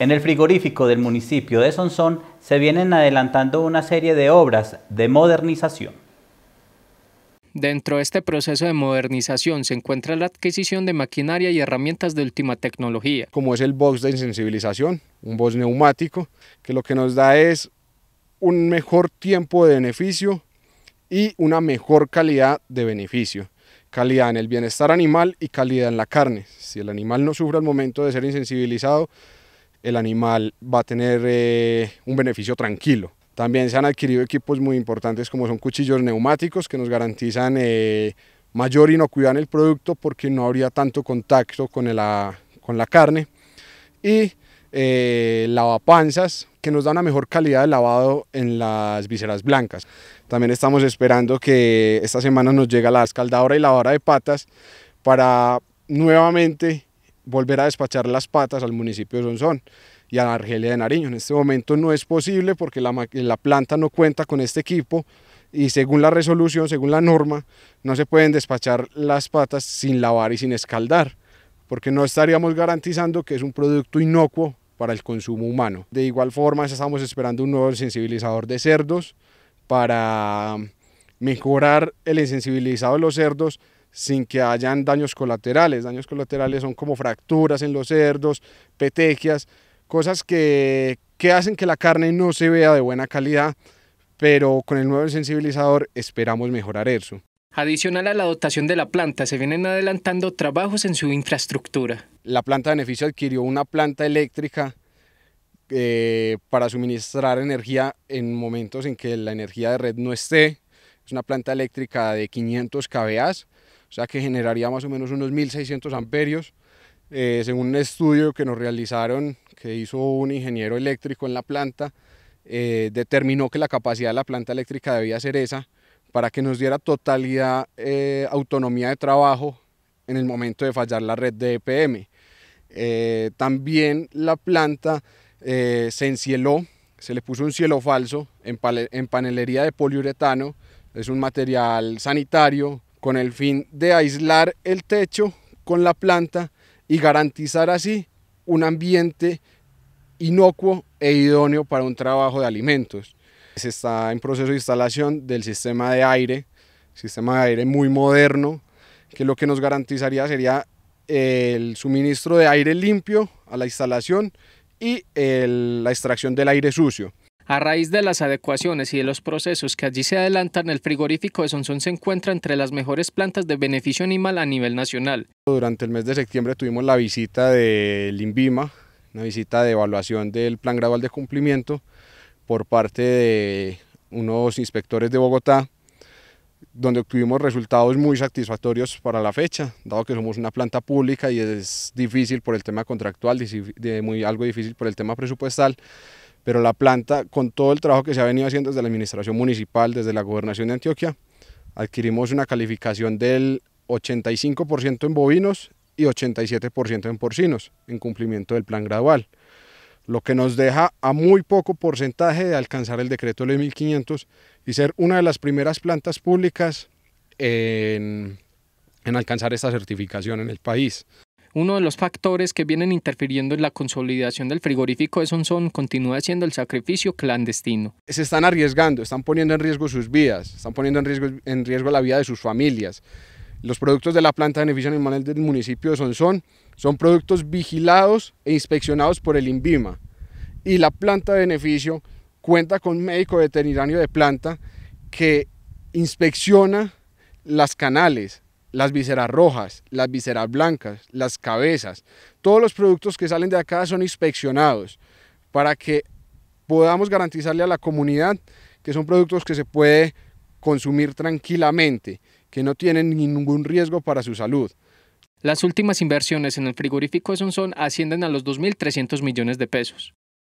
En el frigorífico del municipio de Sonsón se vienen adelantando una serie de obras de modernización. Dentro de este proceso de modernización se encuentra la adquisición de maquinaria y herramientas de última tecnología. Como es el box de insensibilización, un box neumático, que lo que nos da es un mejor tiempo de beneficio y una mejor calidad de beneficio. Calidad en el bienestar animal y calidad en la carne. Si el animal no sufre al momento de ser insensibilizado, el animal va a tener eh, un beneficio tranquilo. También se han adquirido equipos muy importantes como son cuchillos neumáticos que nos garantizan eh, mayor inocuidad en el producto porque no habría tanto contacto con la, ah, con la carne. Y eh, lavapanzas que nos dan una mejor calidad de lavado en las vísceras blancas. También estamos esperando que esta semana nos llegue la escaldadora y lavadora de patas para nuevamente volver a despachar las patas al municipio de Sonzón y a la Argelia de Nariño. En este momento no es posible porque la, la planta no cuenta con este equipo y según la resolución, según la norma, no se pueden despachar las patas sin lavar y sin escaldar, porque no estaríamos garantizando que es un producto inocuo para el consumo humano. De igual forma, estamos esperando un nuevo sensibilizador de cerdos para mejorar el insensibilizado de los cerdos sin que hayan daños colaterales. Daños colaterales son como fracturas en los cerdos, petequias, cosas que, hacen que la carne no se vea de buena calidad, pero con el nuevo sensibilizador esperamos mejorar eso. Adicional a la dotación de la planta, se vienen adelantando trabajos en su infraestructura. La planta de beneficio adquirió una planta eléctrica eh, para suministrar energía en momentos en que la energía de red no esté. Es una planta eléctrica de 500 kVA o sea que generaría más o menos unos 1600 amperios. Eh, según un estudio que nos realizaron, que hizo un ingeniero eléctrico en la planta, eh, determinó que la capacidad de la planta eléctrica debía ser esa para que nos diera totalidad eh, autonomía de trabajo en el momento de fallar la red de EPM. también la planta se encieló, se le puso un cielo falso en panelería de poliuretano, es un material sanitario con el fin de aislar el techo con la planta y garantizar así un ambiente inocuo e idóneo para un trabajo de alimentos. Se está en proceso de instalación del sistema de aire, sistema de aire muy moderno, que lo que nos garantizaría sería el suministro de aire limpio a la instalación y la extracción del aire sucio. A raíz de las adecuaciones y de los procesos que allí se adelantan, el frigorífico de Sonsón se encuentra entre las mejores plantas de beneficio animal a nivel nacional. Durante el mes de septiembre tuvimos la visita del INVIMA, una visita de evaluación del plan gradual de cumplimiento por parte de unos inspectores de Bogotá, donde obtuvimos resultados muy satisfactorios para la fecha, dado que somos una planta pública y es difícil por el tema contractual, muy, algo difícil por el tema presupuestal pero la planta, con todo el trabajo que se ha venido haciendo desde la administración municipal, desde la gobernación de Antioquia, adquirimos una calificación del 85% en bovinos y 87% en porcinos, en cumplimiento del plan gradual, lo que nos deja a muy poco porcentaje de alcanzar el decreto de 1500 y ser una de las primeras plantas públicas en, en alcanzar esta certificación en el país. Uno de los factores que vienen interfiriendo en la consolidación del frigorífico de Sonsón continúa siendo el sacrificio clandestino. Se están arriesgando, están poniendo en riesgo sus vidas, están poniendo en riesgo, en riesgo la vida de sus familias. Los productos de la planta de beneficio animal del municipio de Sonsón son productos vigilados e inspeccionados por el INVIMA. Y la planta de beneficio cuenta con un médico veterinario de planta que inspecciona las canales, las viseras rojas, las viseras blancas, las cabezas. Todos los productos que salen de acá son inspeccionados para que podamos garantizarle a la comunidad que son productos que se puede consumir tranquilamente, que no tienen ningún riesgo para su salud. Las últimas inversiones en el frigorífico de ascienden a los 2.300 millones de pesos.